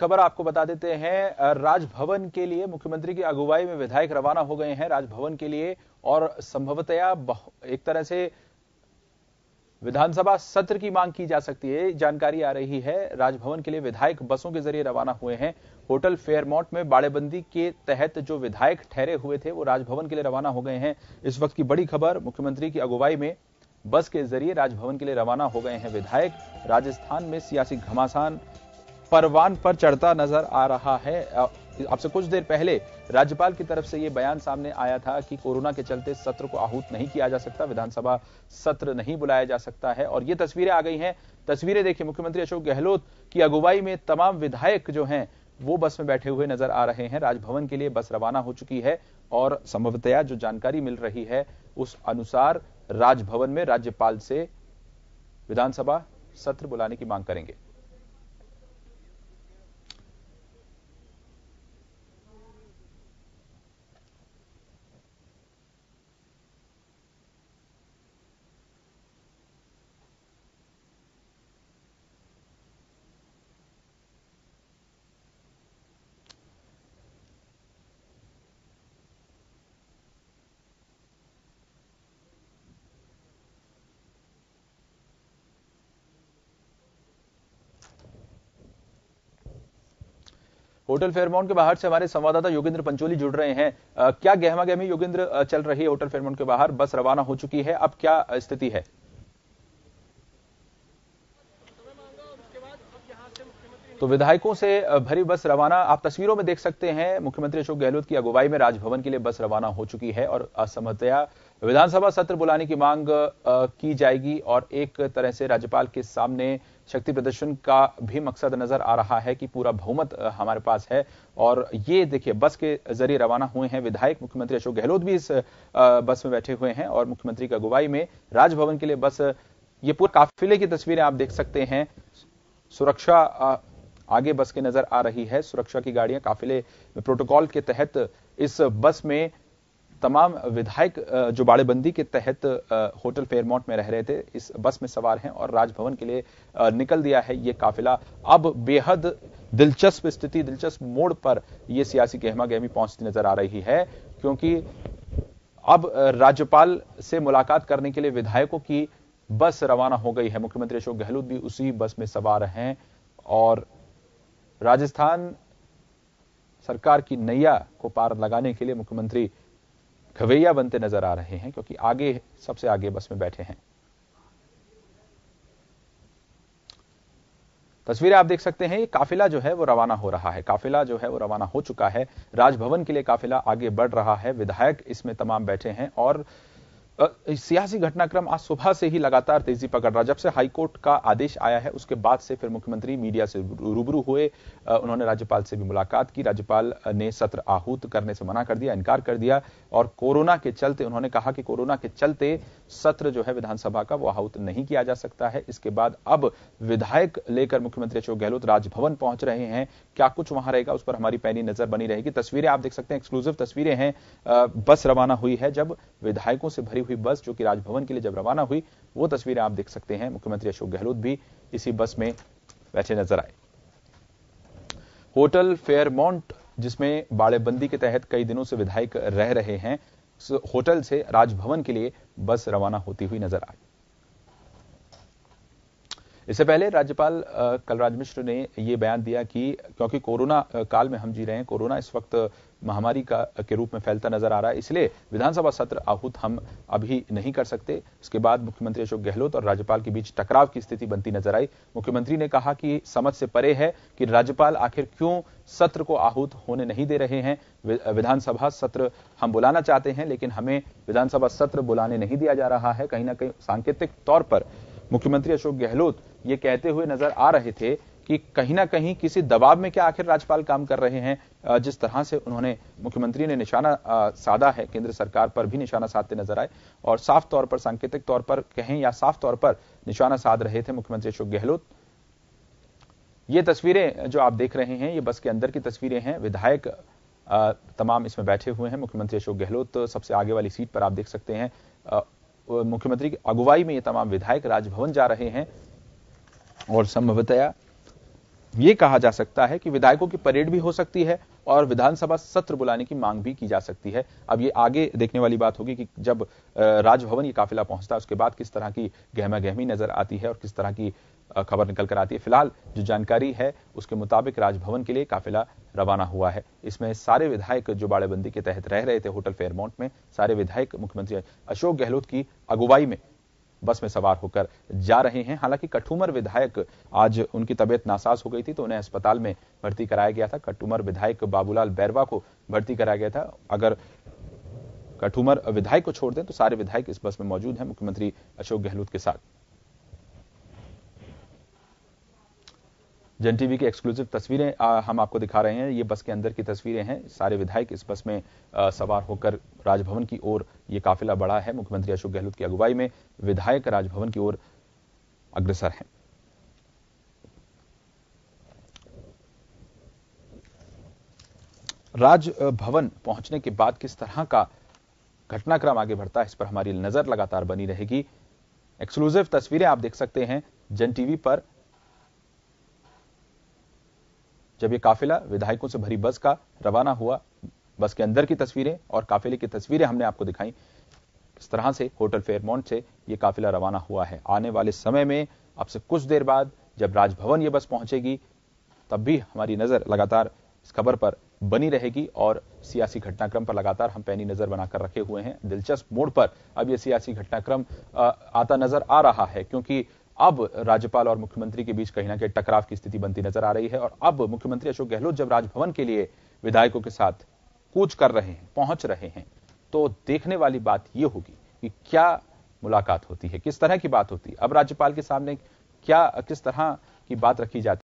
खबर आपको बता देते हैं राजभवन के लिए मुख्यमंत्री की अगुवाई में विधायक रवाना हो गए हैं राजभवन के लिए और संभवतया एक तरह से विधानसभा सत्र की मांग की जा सकती है जानकारी आ रही है राजभवन के लिए विधायक बसों के जरिए रवाना हुए हैं होटल फेयरमोट में बाड़ेबंदी के तहत जो विधायक ठहरे हुए थे वो राजभवन के लिए रवाना हो गए हैं इस वक्त की बड़ी खबर मुख्यमंत्री की अगुवाई में बस के जरिए राजभवन के लिए रवाना हो गए हैं विधायक राजस्थान में सियासी घमासान परवान पर चढ़ता नजर आ रहा है आपसे कुछ देर पहले राज्यपाल की तरफ से यह बयान सामने आया था कि कोरोना के चलते सत्र को आहूत नहीं किया जा सकता विधानसभा सत्र नहीं बुलाया जा सकता है और ये तस्वीरें आ गई हैं तस्वीरें देखिए मुख्यमंत्री अशोक गहलोत की अगुवाई में तमाम विधायक जो हैं वो बस में बैठे हुए नजर आ रहे हैं राजभवन के लिए बस रवाना हो चुकी है और संभवतया जो जानकारी मिल रही है उस अनुसार राजभवन में राज्यपाल से विधानसभा सत्र बुलाने की मांग करेंगे होटल फेयरमाउंट के बाहर से हमारे संवाददाता योगेंद्र पंचोली जुड़ रहे हैं आ, क्या गहमा गहमी योगेंद्र चल रही है होटल फेयरमाउंट के बाहर बस रवाना हो चुकी है अब क्या स्थिति है तो विधायकों से भरी बस रवाना आप तस्वीरों में देख सकते हैं मुख्यमंत्री अशोक गहलोत की अगुवाई में राजभवन के लिए बस रवाना हो चुकी है और असमतया विधानसभा सत्र बुलाने की मांग की जाएगी और एक तरह से राज्यपाल के सामने शक्ति प्रदर्शन का भी मकसद नजर आ रहा है कि पूरा बहुमत हमारे पास है और ये देखिए बस के जरिए रवाना हुए हैं विधायक मुख्यमंत्री अशोक गहलोत भी इस बस में बैठे हुए हैं और मुख्यमंत्री की अगुवाई में राजभवन के लिए बस ये पूरे काफिले की तस्वीरें आप देख सकते हैं सुरक्षा आगे बस के नजर आ रही है सुरक्षा की गाड़ियां काफिले प्रोटोकॉल के तहत इस बस में तमाम विधायक जो बाड़ेबंदी के तहत होटल फेयरमोट में रह रहे थे इस बस में सवार हैं और राजभवन के लिए निकल दिया है ये काफिला अब बेहद दिलचस्प स्थिति दिलचस्प मोड़ पर यह सियासी गहमा गहमी पहुंचती नजर आ रही है क्योंकि अब राज्यपाल से मुलाकात करने के लिए विधायकों की बस रवाना हो गई है मुख्यमंत्री अशोक गहलोत भी उसी बस में सवार हैं और राजस्थान सरकार की नैया को पार लगाने के लिए मुख्यमंत्री खवैया बनते नजर आ रहे हैं क्योंकि आगे सबसे आगे बस में बैठे हैं तस्वीरें आप देख सकते हैं ये काफिला जो है वो रवाना हो रहा है काफिला जो है वो रवाना हो चुका है राजभवन के लिए काफिला आगे बढ़ रहा है विधायक इसमें तमाम बैठे हैं और सियासी घटनाक्रम आज सुबह से ही लगातार तेजी पकड़ रहा जब से हाईकोर्ट का आदेश आया है उसके बाद से फिर मुख्यमंत्री मीडिया से रूबरू हुए उन्होंने राज्यपाल से भी मुलाकात की राज्यपाल ने सत्र आहूत करने से मना कर दिया इनकार कर दिया और कोरोना के चलते उन्होंने कहा कि कोरोना के चलते सत्र जो है विधानसभा का वो आहूत नहीं किया जा सकता है इसके बाद अब विधायक लेकर मुख्यमंत्री अशोक गहलोत राजभवन पहुंच रहे हैं क्या कुछ वहां रहेगा उस पर हमारी पैनी नजर बनी रहेगी तस्वीरें आप देख सकते हैं एक्सक्लूसिव तस्वीरें हैं बस रवाना हुई है जब विधायकों से भरी हुई बस जो कि राजभवन के लिए जब रवाना हुई वो तस्वीरें आप देख सकते हैं मुख्यमंत्री अशोक गहलोत भी इसी बस में बैठे नजर आए होटल फेयरमोंट जिसमें बाड़ेबंदी के तहत कई दिनों से विधायक रह रहे हैं होटल से राजभवन के लिए बस रवाना होती हुई नजर आई इससे पहले राज्यपाल कलराज मिश्र ने ये बयान दिया कि क्योंकि कोरोना काल में हम जी रहे हैं कोरोना इस वक्त महामारी का के रूप में फैलता नजर आ रहा है इसलिए विधानसभा सत्र आहूत हम अभी नहीं कर सकते इसके बाद मुख्यमंत्री अशोक गहलोत और राज्यपाल के बीच टकराव की स्थिति बनती नजर आई मुख्यमंत्री ने कहा कि समझ से परे है कि राज्यपाल आखिर क्यों सत्र को आहूत होने नहीं दे रहे हैं विधानसभा सत्र हम बुलाना चाहते हैं लेकिन हमें विधानसभा सत्र बुलाने नहीं दिया जा रहा है कहीं ना कहीं सांकेतिक तौर पर मुख्यमंत्री अशोक गहलोत ये कहते हुए नजर आ रहे थे कि कहीं ना कहीं किसी दबाव में क्या आखिर राज्यपाल काम कर रहे हैं जिस तरह से उन्होंने मुख्यमंत्री ने निशाना साधा है केंद्र सरकार पर भी निशाना साधते नजर आए और साफ तौर पर सांकेतिक तौर पर कहें या साफ तौर पर निशाना साध रहे थे मुख्यमंत्री अशोक गहलोत ये तस्वीरें जो आप देख रहे हैं ये बस के अंदर की तस्वीरें हैं विधायक तमाम इसमें बैठे हुए हैं मुख्यमंत्री अशोक गहलोत सबसे आगे वाली सीट पर आप देख सकते हैं मुख्यमंत्री की अगुवाई में ये तमाम विधायक राजभवन जा रहे हैं और संभवतया ये कहा जा सकता है कि विधायकों की परेड भी हो सकती है और विधानसभा सत्र बुलाने की मांग भी की जा सकती है अब ये आगे देखने वाली बात होगी कि जब राजभवन ये काफिला पहुंचता है उसके बाद किस तरह की गहमा गहमी नजर आती है और किस तरह की खबर निकल कर आती है फिलहाल जो जानकारी है उसके मुताबिक राजभवन के लिए काफिला रवाना हुआ है इसमें सारे विधायक जो बाड़ेबंदी के तहत रह रहे थे होटल फेयरमाउंट में सारे विधायक मुख्यमंत्री अशोक गहलोत की अगुवाई में बस में सवार होकर जा रहे हैं हालांकि कठूमर विधायक आज उनकी तबियत नासाज हो गई थी तो उन्हें अस्पताल में भर्ती कराया गया था कठूमर विधायक बाबूलाल बैरवा को भर्ती कराया गया था अगर कठुमर विधायक को छोड़ दें तो सारे विधायक इस बस में मौजूद हैं मुख्यमंत्री अशोक गहलोत के साथ जन टीवी की एक्सक्लूसिव तस्वीरें आ, हम आपको दिखा रहे हैं ये बस के अंदर की तस्वीरें हैं सारे विधायक इस बस में आ, सवार होकर राजभवन की ओर ये काफिला बढ़ा है मुख्यमंत्री अशोक गहलोत की अगुवाई में विधायक राजभवन की ओर अग्रसर हैं राजभवन पहुंचने के बाद किस तरह का घटनाक्रम आगे बढ़ता है इस पर हमारी नजर लगातार बनी रहेगी एक्सक्लूसिव तस्वीरें आप देख सकते हैं जन टीवी पर जब ये काफिला विधायकों से भरी बस का रवाना हुआ बस के अंदर की तस्वीरें और काफिले की तस्वीरें हमने आपको दिखाई इस तरह से होटल फेयरमोंट से ये काफिला रवाना हुआ है आने वाले समय में अब से कुछ देर बाद जब राजभवन ये बस पहुंचेगी तब भी हमारी नजर लगातार इस खबर पर बनी रहेगी और सियासी घटनाक्रम पर लगातार हम पैनी नजर बनाकर रखे हुए हैं दिलचस्प मोड़ पर अब यह सियासी घटनाक्रम आता नजर आ रहा है क्योंकि अब राज्यपाल और मुख्यमंत्री के बीच कहीं ना कहीं टकराव की स्थिति बनती नजर आ रही है और अब मुख्यमंत्री अशोक गहलोत जब राजभवन के लिए विधायकों के साथ कूच कर रहे हैं पहुंच रहे हैं तो देखने वाली बात यह होगी कि क्या मुलाकात होती है किस तरह की बात होती है अब राज्यपाल के सामने क्या किस तरह की बात रखी जाती